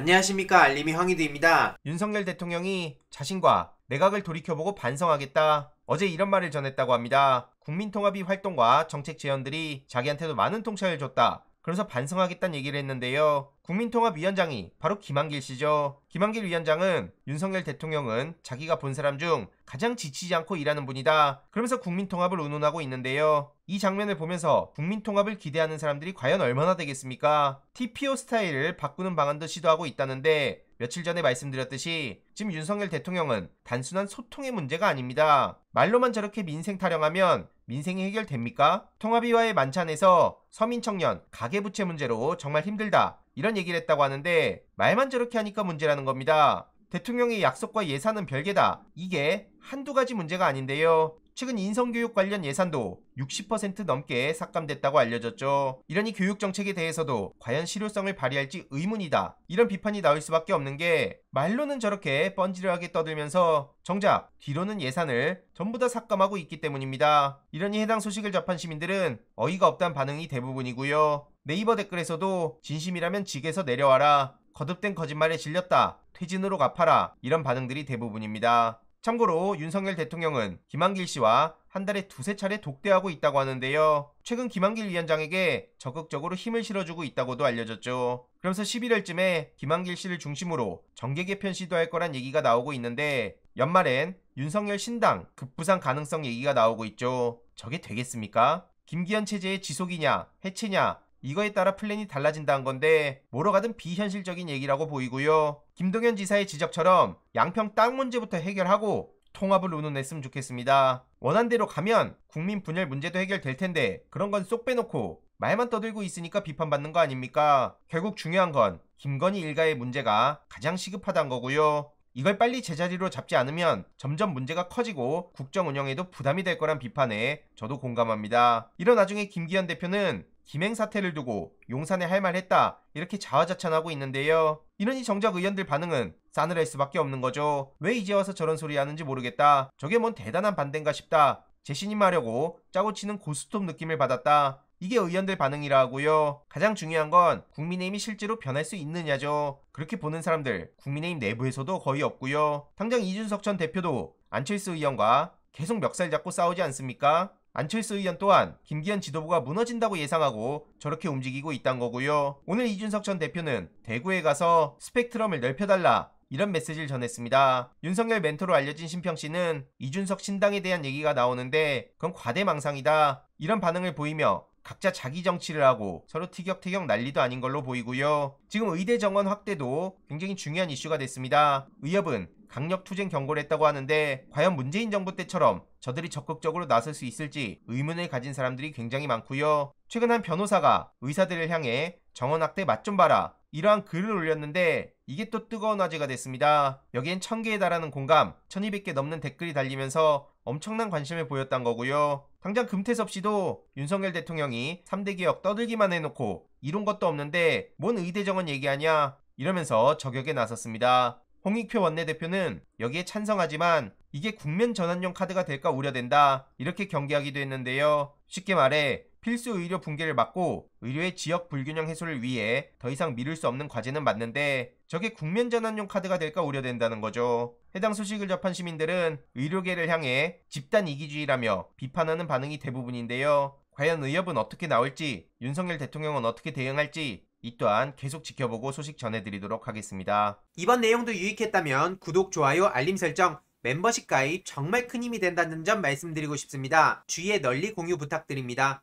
안녕하십니까 알림이 황희드입니다. 윤석열 대통령이 자신과 내각을 돌이켜보고 반성하겠다. 어제 이런 말을 전했다고 합니다. 국민통합이 활동과 정책 재현들이 자기한테도 많은 통찰을 줬다. 그래서 반성하겠다는 얘기를 했는데요. 국민통합위원장이 바로 김한길 씨죠. 김한길 위원장은 윤석열 대통령은 자기가 본 사람 중 가장 지치지 않고 일하는 분이다. 그러면서 국민통합을 운운하고 있는데요. 이 장면을 보면서 국민통합을 기대하는 사람들이 과연 얼마나 되겠습니까? TPO 스타일을 바꾸는 방안도 시도하고 있다는데 며칠 전에 말씀드렸듯이 지금 윤석열 대통령은 단순한 소통의 문제가 아닙니다. 말로만 저렇게 민생 타령하면 민생이 해결됩니까? 통합이와의 만찬에서 서민 청년 가계부채 문제로 정말 힘들다 이런 얘기를 했다고 하는데 말만 저렇게 하니까 문제라는 겁니다. 대통령의 약속과 예산은 별개다. 이게 한두 가지 문제가 아닌데요. 최근 인성교육 관련 예산도 60% 넘게 삭감됐다고 알려졌죠. 이러니 교육정책에 대해서도 과연 실효성을 발휘할지 의문이다. 이런 비판이 나올 수밖에 없는 게 말로는 저렇게 번지르하게 떠들면서 정작 뒤로는 예산을 전부 다 삭감하고 있기 때문입니다. 이러니 해당 소식을 접한 시민들은 어이가 없다는 반응이 대부분이고요. 네이버 댓글에서도 진심이라면 직에서 내려와라. 거듭된 거짓말에 질렸다. 퇴진으로 갚아라. 이런 반응들이 대부분입니다. 참고로 윤석열 대통령은 김한길 씨와 한 달에 두세 차례 독대하고 있다고 하는데요. 최근 김한길 위원장에게 적극적으로 힘을 실어주고 있다고도 알려졌죠. 그러면서 11월쯤에 김한길 씨를 중심으로 정계 개편 시도할 거란 얘기가 나오고 있는데 연말엔 윤석열 신당 급부상 가능성 얘기가 나오고 있죠. 저게 되겠습니까? 김기현 체제의 지속이냐 해체냐 이거에 따라 플랜이 달라진다는 건데 뭐로 가든 비현실적인 얘기라고 보이고요. 김동현 지사의 지적처럼 양평 땅 문제부터 해결하고 통합을 운운했으면 좋겠습니다. 원한대로 가면 국민 분열 문제도 해결될 텐데 그런 건 쏙 빼놓고 말만 떠들고 있으니까 비판받는 거 아닙니까? 결국 중요한 건 김건희 일가의 문제가 가장 시급하단 거고요. 이걸 빨리 제자리로 잡지 않으면 점점 문제가 커지고 국정 운영에도 부담이 될 거란 비판에 저도 공감합니다. 이런 와중에 김기현 대표는 김행 사태를 두고 용산에 할 말했다 이렇게 자화자찬하고 있는데요. 이러니 정작 의원들 반응은 싸늘할 수밖에 없는 거죠. 왜 이제 와서 저런 소리 하는지 모르겠다. 저게 뭔 대단한 반대인가 싶다. 재신임 하려고 짜고 치는 고스톱 느낌을 받았다. 이게 의원들 반응이라 하고요. 가장 중요한 건 국민의힘이 실제로 변할 수 있느냐죠. 그렇게 보는 사람들 국민의힘 내부에서도 거의 없고요. 당장 이준석 전 대표도 안철수 의원과 계속 멱살 잡고 싸우지 않습니까? 안철수 의원 또한 김기현 지도부가 무너진다고 예상하고 저렇게 움직이고 있단 거고요. 오늘 이준석 전 대표는 대구에 가서 스펙트럼을 넓혀달라 이런 메시지를 전했습니다. 윤석열 멘토로 알려진 심평 씨는 이준석 신당에 대한 얘기가 나오는데 그건 과대망상이다. 이런 반응을 보이며 각자 자기 정치를 하고 서로 티격태격 난리도 아닌 걸로 보이고요. 지금 의대 정원 확대도 굉장히 중요한 이슈가 됐습니다. 의협은 강력 투쟁 경고를 했다고 하는데 과연 문재인 정부 때처럼 저들이 적극적으로 나설 수 있을지 의문을 가진 사람들이 굉장히 많고요. 최근 한 변호사가 의사들을 향해 정원학대 맛 좀 봐라 이러한 글을 올렸는데 이게 또 뜨거운 화제가 됐습니다. 여기엔 1000개에 달하는 공감, 1200개 넘는 댓글이 달리면서 엄청난 관심을 보였던 거고요. 당장 금태섭 씨도 윤석열 대통령이 3대 개혁 떠들기만 해놓고 이런 것도 없는데 뭔 의대정원 얘기하냐 이러면서 저격에 나섰습니다. 홍익표 원내대표는 여기에 찬성하지만 이게 국면 전환용 카드가 될까 우려된다 이렇게 경계하기도 했는데요. 쉽게 말해 필수 의료 붕괴를 막고 의료의 지역 불균형 해소를 위해 더 이상 미룰 수 없는 과제는 맞는데 저게 국면 전환용 카드가 될까 우려된다는 거죠. 해당 소식을 접한 시민들은 의료계를 향해 집단 이기주의라며 비판하는 반응이 대부분인데요. 과연 의협은 어떻게 나올지, 윤석열 대통령은 어떻게 대응할지 이 또한 계속 지켜보고 소식 전해드리도록 하겠습니다. 이번 내용도 유익했다면 구독, 좋아요, 알림 설정, 멤버십 가입 정말 큰 힘이 된다는 점 말씀드리고 싶습니다. 주위에 널리 공유 부탁드립니다.